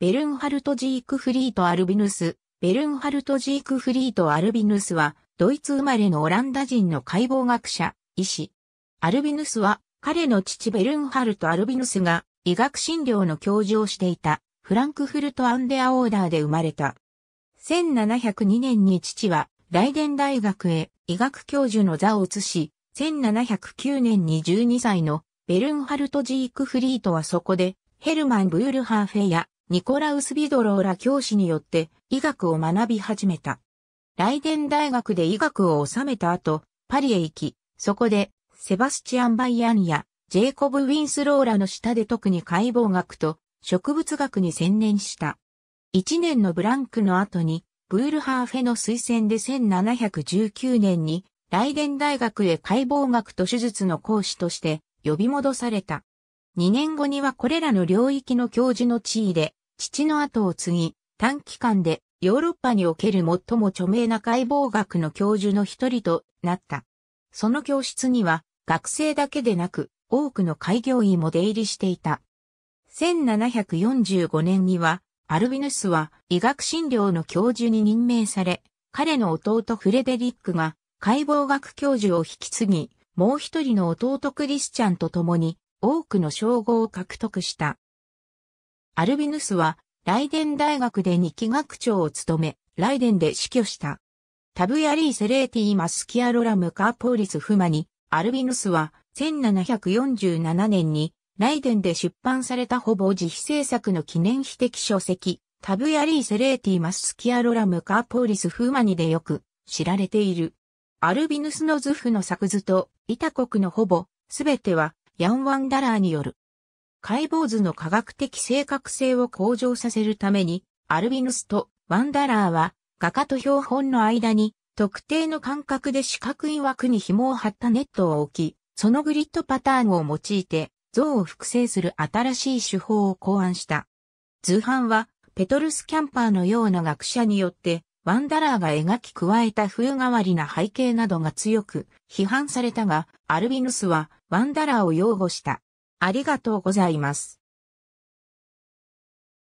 ベルンハルト・ジークフリート・アルビヌス。ベルンハルト・ジークフリート・アルビヌスは、ドイツ生まれのオランダ人の解剖学者、医師。アルビヌスは、彼の父ベルンハルト・アルビヌスが、医学診療の教授をしていた、フランクフルト・アンデア・オーダーで生まれた。1702年に父は、ライデン大学へ医学教授の座を移し、1709年に12歳のベルンハルト・ジークフリートはそこで、ヘルマン・ブールハーフェやニコラウス・ビドローら教師によって医学を学び始めた。ライデン大学で医学を収めた後、パリへ行き、そこで、セバスチアン・バイアンや、ジェイコブ・ウィンスローらの下で特に解剖学と植物学に専念した。一年のブランクの後に、ブールハーフェの推薦で1719年に、ライデン大学へ解剖学と手術の講師として呼び戻された。2年後にはこれらの領域の教授の地位で、父の後を継ぎ、短期間でヨーロッパにおける最も著名な解剖学の教授の一人となった。その教室には学生だけでなく多くの開業医も出入りしていた。1745年にはアルビヌスは医学診療の教授に任命され、彼の弟フレデリックが解剖学教授を引き継ぎ、もう一人の弟クリスチャンと共に多くの称号を獲得した。アルビヌスは、ライデン大学で2期学長を務め、ライデンで死去した。タブヤリー・セレーティ・マスキアロラム・カーポーリス・フマニ、アルビヌスは、1747年に、ライデンで出版されたほぼ自費制作の記念碑的書籍、タブヤリー・セレーティ・マスキアロラム・カーポーリス・フーマニでよく知られている。アルビヌスの図譜の作図と、イタ国のほぼ、すべてはヤンワンダラーによる。解剖図の科学的正確性を向上させるために、アルビヌスとワンダラーは、画家と標本の間に、特定の間隔で四角い枠に紐を張ったネットを置き、そのグリッドパターンを用いて、像を複製する新しい手法を考案した。図版は、ペトルス・キャンパーのような学者によって、ワンダラーが描き加えた風変わりな背景などが強く批判されたが、アルビヌスはワンダラーを擁護した。ありがとうございます。